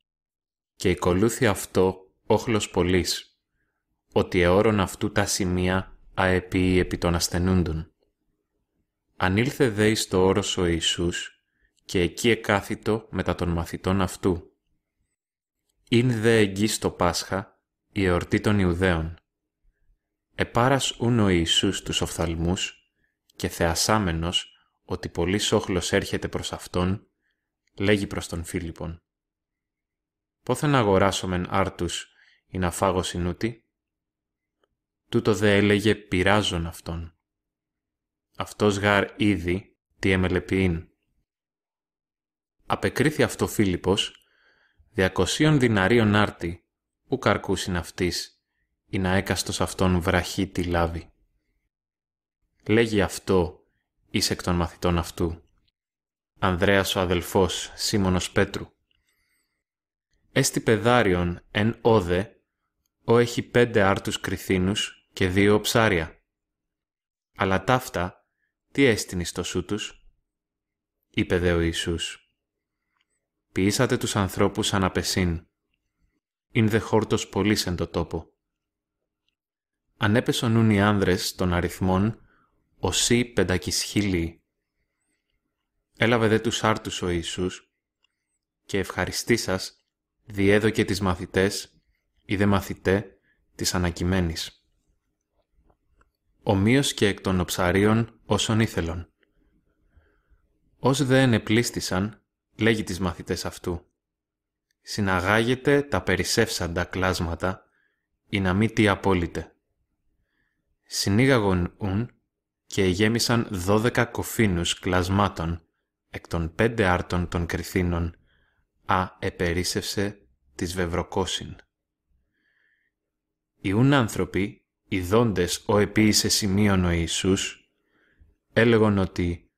Speaker 1: και οικολούθη αυτό όχλος πολλής, ότι αιώρον αυτού τα σημεία αεπίοι επί των ασθενούντων. Ανήλθε δε εις το όρος ο Ιησούς, και εκεί εκάθητο μετά των μαθητών αυτού, δε εγγύς το Πάσχα, η εορτή των Ιουδαίων. Επάρας ούν ο Ιησούς τους οφθαλμούς και θεασάμενος ότι πολλοί όχλος έρχεται προς Αυτόν, λέγει προς τον Φίλιππον. Πόθεν αγοράσομεν άρτους ή να φάγω συνούτη. Τούτο δε έλεγε πειράζον Αυτόν. Αυτός γάρ ήδη τι εμελεπιήν. Απεκρίθη αυτό Φίλιππος διακοσίων δυναρίων άρτη, ου καρκούς είναι αυτής, ή να έκαστος αυτόν βραχή τη λάβει. Λέγει αυτό, εις εκ των μαθητών αυτού, Ανδρέας ο αδελφός Σίμωνος Πέτρου. Έστι πεδάριον εν όδε, ο έχει πέντε άρτους κριθίνους και δύο ψάρια. Αλλά ταύτα, τι έστεινε στο σου τους, είπε δε ο Ιησούς ποιήσατε τους ανθρώπους αναπεσίν. ειν δε χόρτος πολύς εν το τόπο. Ανέπεσον ούν οι άνδρες των αριθμών, οσί πεντακισχύλιοι. Έλαβε δε τους άρτους ο Ιησούς, και ευχαριστήσας διέδωκε τις μαθητές, ή δε μαθητέ, της ανακοιμένης. Ομοίως και εκ των οψαρίων όσων ήθελον. Ως δε ενεπλίστησαν, λέγει τις μαθητές αυτού «Συναγάγετε τα περισσεύσαντα κλάσματα, ή να μην τι απόλυτε». Συνήγαγον ουν και γέμισαν δώδεκα κοφίνους κλασμάτων, εκ των πέντε άρτων των κρυθίνων, α επερίσευσε της βευροκόσιν. Ιούν άνθρωποι, οι ο επίησε σημείων ο Ιησούς, έλεγον ότι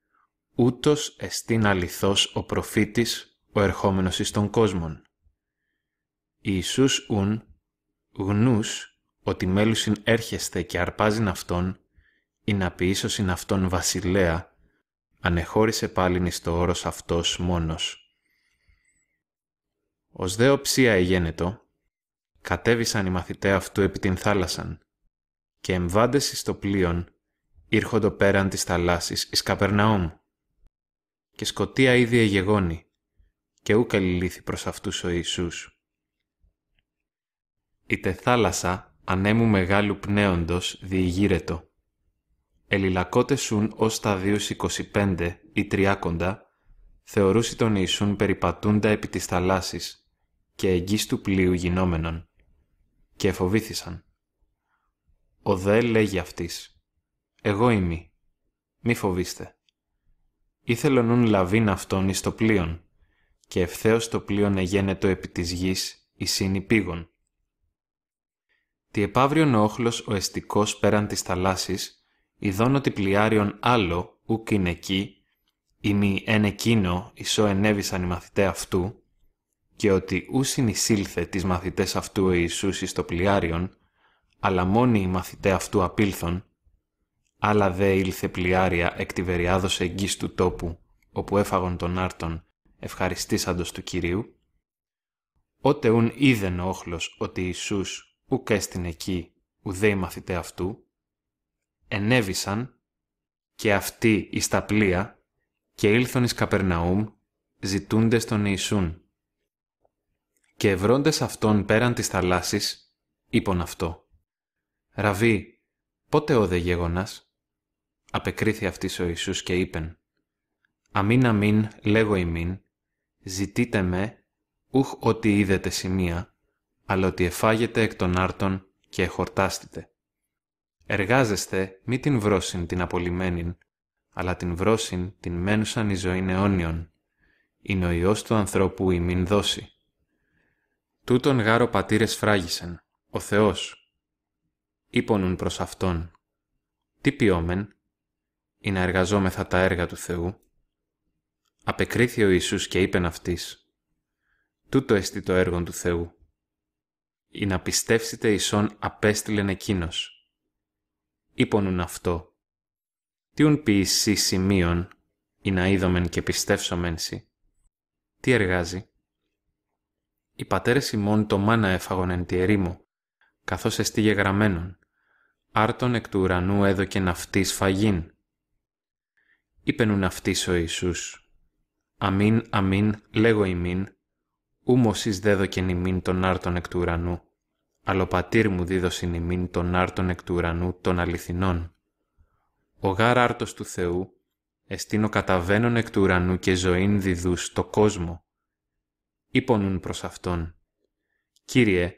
Speaker 1: ούτως εστίν αληθώς ο προφήτης ο ερχόμενος εις τον κόσμον. Ιησούς ουν γνούς ότι μέλουσιν έρχεστε και αρπάζειν αυτόν ή να ποιήσωσιν αυτόν βασιλέα ανεχώρησε πάλιν εις το όρος αυτός μόνος. Ως δε οψία εγένετο, κατέβησαν οι μαθητές αυτού επί την θάλασσαν και εμβάντες εις το πλοίον ήρχοντο πέραν της θαλάσσης εις Καπερναούμ και σκοτία ήδη εγεγόνη, και ούκα λυλήθη προς αυτούς ο Ιησούς. Η θάλασσα, ανέμου μεγάλου πνέοντος διηγήρετο. σουν ως τα δύο 25 ή τριάκοντα, θεωρούσι τον Ιησούν περιπατούντα επί της θαλάσσης και εγγύς του πλοίου γινόμενον. Και εφοβήθησαν. Ο δε λέγει αυτής, εγώ είμαι, μη φοβήστε ήθελον ούν λαβήν αυτόν εις το πλοίον, και ευθέως το πλοίον εγένετο επί της γης η πήγον. Τι επαύριον ο όχλος ο εστικός πέραν της θαλάσσης, ειδών ότι πλιάριον άλλο ούκ είναι εκεί, ή μη εν εκείνο ισό ενέβησαν οι μαθητέ αυτού, και ότι ού συνεισήλθε τις μαθητές αυτού ο Ιησούς εις το πλοιάριον αλλά μόνοι οι μαθητέ αυτού απήλθον, αλλά δε ήλθε πλοιάρια εκ τη εγγύς του τόπου, όπου έφαγον τον άρτον, ευχαριστήσαντος του Κυρίου. Ότε ούν είδεν ο όχλος ότι Ιησούς ουκ έστειν εκεί, ουδέ η μαθητέ αυτού, ενέβησαν και αυτοί εις τα πλοία και ήλθον εις Καπερναούμ, ζητούντες τον Ιησούν. Και ευρώντες αυτόν πέραν της θαλάσσης, είπων αυτό. «Ραβή, πότε ο δε γέγονας» Απεκρίθη αυτής ο Ιησούς και είπεν «Αμήν, αμήν, λέγω ημίν, ζητείτε με, ούχ ότι είδετε σημεία, αλλά ότι εφάγετε εκ των άρτων και εχορτάστητε. Εργάζεστε μη την βρόσιν την απολυμένην, αλλά την βρόσιν την μένουσαν η ζωή αιώνιον. Είναι ο Υιός του ανθρώπου ημίν δώσει. Τούτον γάρο πατήρες φράγησεν, ο Θεός. Ήπονουν προς Αυτόν. Τι ποιόμεν, ή να εργαζόμεθα τα έργα του Θεού. Απεκρίθη ο Ιησούς και είπε αυτής, «Τούτο εστί το έργον του Θεού, ή να πιστεύσετε Ισόν απέστειλεν εκείνος». Ήπονουν αυτό, «Τι ουν ποιησί σημείων, ή να είδομεν και πιστεύσομεν σι». Τι εργάζει. Οι πατέρες ημών το μάνα έφαγον εν τη ερήμο, καθώς εστίγε γραμμένον, άρτον εκ του ουρανού έδωκεν αυτή φαγήν. Είπενουν αυτή ο Ιησούς. Αμήν, αμήν, λέγω ημίν, ούμως εις δέδοκεν ημίν τον άρτον εκ του ουρανού, αλλά ο πατήρ μου δίδωσιν ημίν τον άρτον εκ του ουρανού των αληθινών. Ο γάρ άρτος του Θεού, εστίνο καταβαίνον εκ του ουρανού και ζωήν διδούς το κόσμο. Υπονούν προς Αυτόν. Κύριε,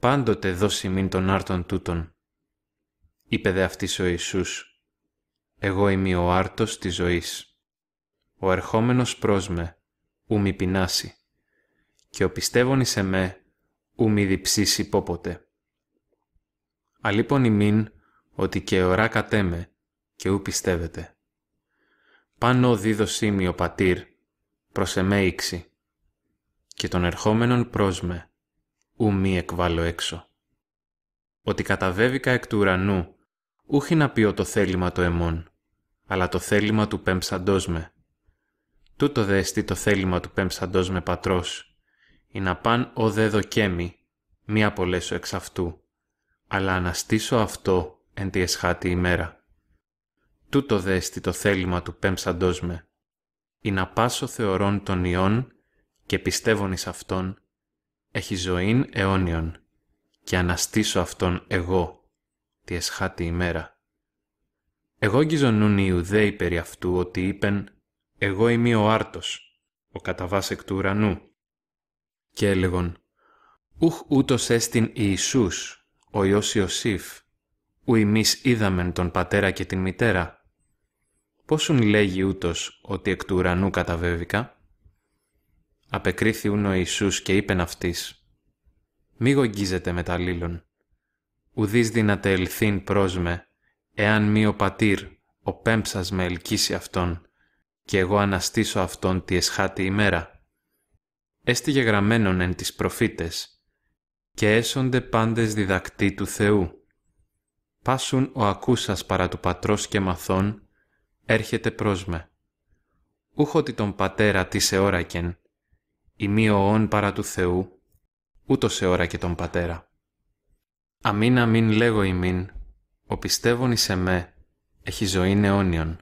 Speaker 1: πάντοτε δώσει μην τον άρτον τούτον. Είπε δε αυτής ο Ιησούς, εγώ είμαι ο άρτος της ζωής. Ο ερχόμενος πρός με, ου μη πεινάσει, και ο πιστεύων σε με, ου μη διψήσει πόποτε. Αλείπον ημίν, ότι και ωρά κατέμε, και ου πιστεύετε. Πάνω δίδος είμαι ο πατήρ, προς εμέ ήξη, και τον ερχόμενον πρός με, ου μη εκβάλλω έξω. Ότι καταβέβηκα εκ του ουρανού, ούχι να πει το θέλημα το εμών αλλά το θέλημα του πέμψαντός με. Τούτο δέστη το θέλημα του πέμψαντός με πατρός, ή να παν ο δε δοκέμι, μη απολέσω εξ αυτού, αλλά αναστήσω αυτό εν τη εσχάτη ημέρα. Τούτο δέστη το θέλημα του πέμψαντός με, ή να πάσω θεωρών των ιών και πιστεύων εις αυτόν, έχει ζωήν αιώνιον, και αναστήσω αυτόν εγώ, τη εσχάτη ημέρα. Εγώ γιζονούν οι Ιουδαίοι περί αυτού ότι είπεν «Εγώ είμαι ο Άρτος, ο καταβάς εκ του ουρανού». Και έλεγον «Ουχ ούτως έστιν Ιησούς, ο Υιός Ιωσήφ, ου εμείς είδαμεν τον πατέρα και την μητέρα». Πόσουν λέγει ούτως ότι εκ του ουρανού καταβέβηκα. Απεκρίθη ούν ο Ιησούς και είπεν αυτής «Μη γογγίζετε μεταλλήλων, ουδείς δυνατε ελθύν πρόσμε Εάν μη ο πατήρ, ο πέμψας με ελκύσει αυτόν, και εγώ αναστήσω αυτόν τη εσχάτη ημέρα. Έστιγε γραμμένον εν τις προφήτες, και έσονται πάντες διδακτοί του Θεού. Πάσουν ο ακούσας παρά του πατρός και μαθών, έρχεται προς με. Ούχοτι τον πατέρα τι σε όρακεν, ημί όν παρά του Θεού, ούτως σε ώρα και τον πατέρα. Αμήν αμήν λέγω ημίν, ο πιστεύων εις εμέ έχει ζωή αιώνιον.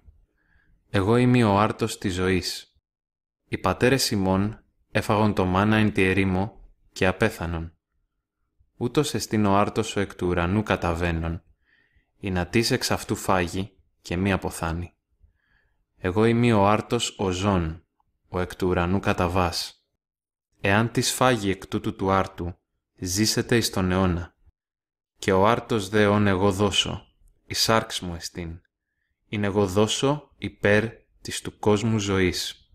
Speaker 1: Εγώ είμαι ο άρτος της ζωής. Οι πατέρες ημών έφαγον το μάνα εν τη ερήμο και απέθανον. Ούτως εστίν ο άρτος ο εκ του ουρανού καταβαίνον. Η τῆς εξ αυτού φάγει και μη αποθάνει. Εγώ είμαι ο άρτος ο ζών, ο εκ του ουρανού καταβάς. Εάν της φάγει εκ τούτου του άρτου, ζήσετε εις τον αιώνα και ο άρτος δε όν εγώ δώσω, η σάρξ μου εστίν, είναι εγώ δώσω υπέρ της του κόσμου ζωής.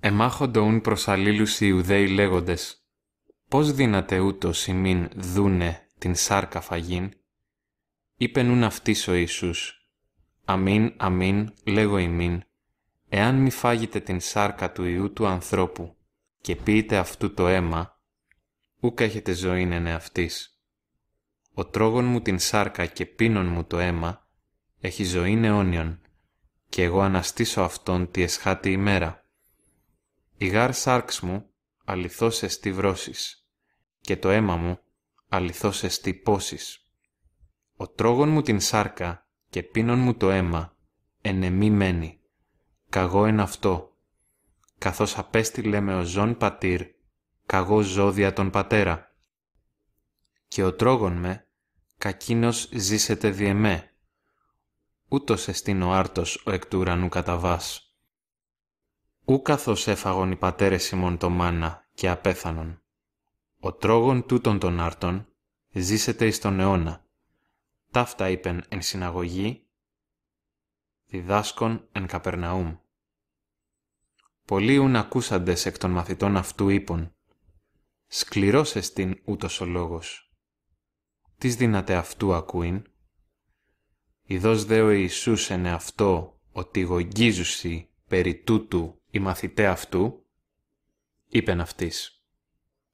Speaker 1: Εμάχοντο ούν προς αλλήλους οι Ιουδαίοι λέγοντες, «Πώς δίνατε ούτως ημίν δούνε την σάρκα φαγήν» είπεν ούν αυτής ο Ιησούς, «Αμήν, αμήν, λέγω ημίν, εάν μη φάγετε την σάρκα του Ιού του ανθρώπου και πείτε αυτού το αίμα, ούκ έχετε ζωήν εν εαυτής» ο τρόγων μου την σάρκα και πίνων μου το αίμα, έχει ζωή αιώνιον, και εγώ αναστήσω αυτόν τη εσχάτη ημέρα. Η γάρ σάρξ μου αληθώς εστί βρώσεις, και το αίμα μου αληθώς εστί πόσις. Ο τρόγων μου την σάρκα και πίνων μου το αίμα, ενεμή μένει, καγώ εν αυτό, καθώς απέστειλε με ο ζών πατήρ, καγώ ζώδια τον πατέρα. Και ο τρόγων με, κακίνος ζήσετε διεμέ. Ούτως εστίν ο άρτος ο εκ του ουρανού καταβάς. Ού καθώς έφαγον οι πατέρες ημών το μάνα και απέθανον. Ο τρόγων τούτων των άρτων ζήσετε εις τον αιώνα. Ταύτα είπεν εν συναγωγή, διδάσκον εν Καπερναούμ. Πολλοί ούν ακούσαντες εκ των μαθητών αυτού είπων, σκληρός εστίν ούτως ο λόγος τις δύνατε αυτού ακούειν. Ιδός δε ο Ιησούς εν αυτό ότι γογγίζουσι περί τούτου η μαθητέ αυτού, είπεν αυτής.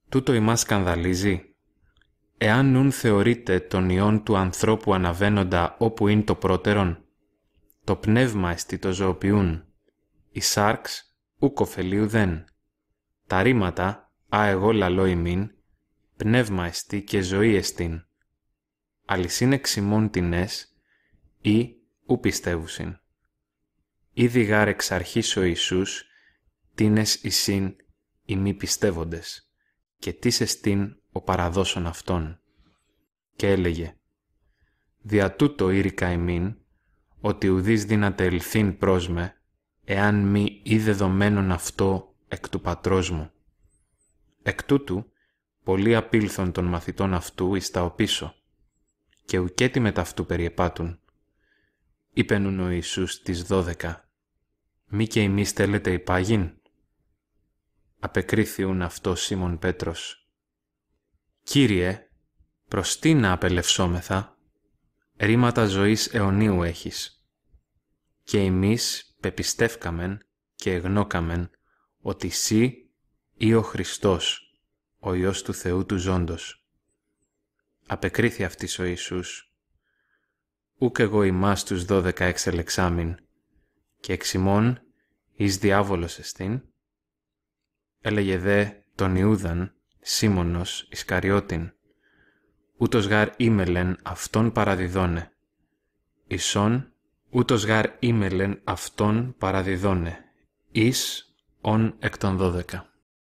Speaker 1: Τούτο ημάς σκανδαλίζει. Εάν νουν θεωρείτε τον ιόν του ανθρώπου αναβαίνοντα όπου είναι το πρώτερον, το πνεύμα εστι το ζωοποιούν, η σάρξ ουκ ωφελίου δεν. Τα ρήματα, α εγώ λαλό ημίν, πνεύμα εστι και ζωή εστίν αλυσίνεξ ημών τινές, ή ου πιστεύουσιν. Ήδη γάρ εξ αρχής ο Ιησούς, τίνες συν οι μη και τις εστίν ο παραδόσων αυτών. Και έλεγε, «Δια τούτο ήρικα ημίν, ότι ουδείς δύναται ελθύν πρός με, εάν μη ή δεδομένον αυτό εκ του πατρός μου. Εκ τούτου, πολλοί απήλθον των μαθητών αυτού εις τα οπίσω, και ουκέτι με αυτού περιεπάτουν. Είπεν ο Ιησούς τις δώδεκα, «Μη και εμείς θέλετε υπάγιν, απεκρίθιουν αυτό Σίμων Πέτρος. «Κύριε, προς τι να απελευσόμεθα, ρήματα ζωής αιωνίου έχεις». Και εμείς πεπιστεύκαμεν και εγνώκαμεν ότι «Συ ή ο Χριστός, ο Υιός του Θεού του Ζώντος» απεκρίθη αυτής ο Ιησούς. Ούκ εγώ ημάς τους δώδεκα έξελεξάμιν, και εξημών εις διάβολος εστίν. Έλεγε δε τον Ιούδαν, Σίμωνος Ισκαριώτην, «Ούτος γάρ ήμελεν αυτόν παραδιδώνε. Ισόν, ούτως γάρ ήμελεν αυτόν παραδιδώνε. Εις, ον εκ των δώδεκα.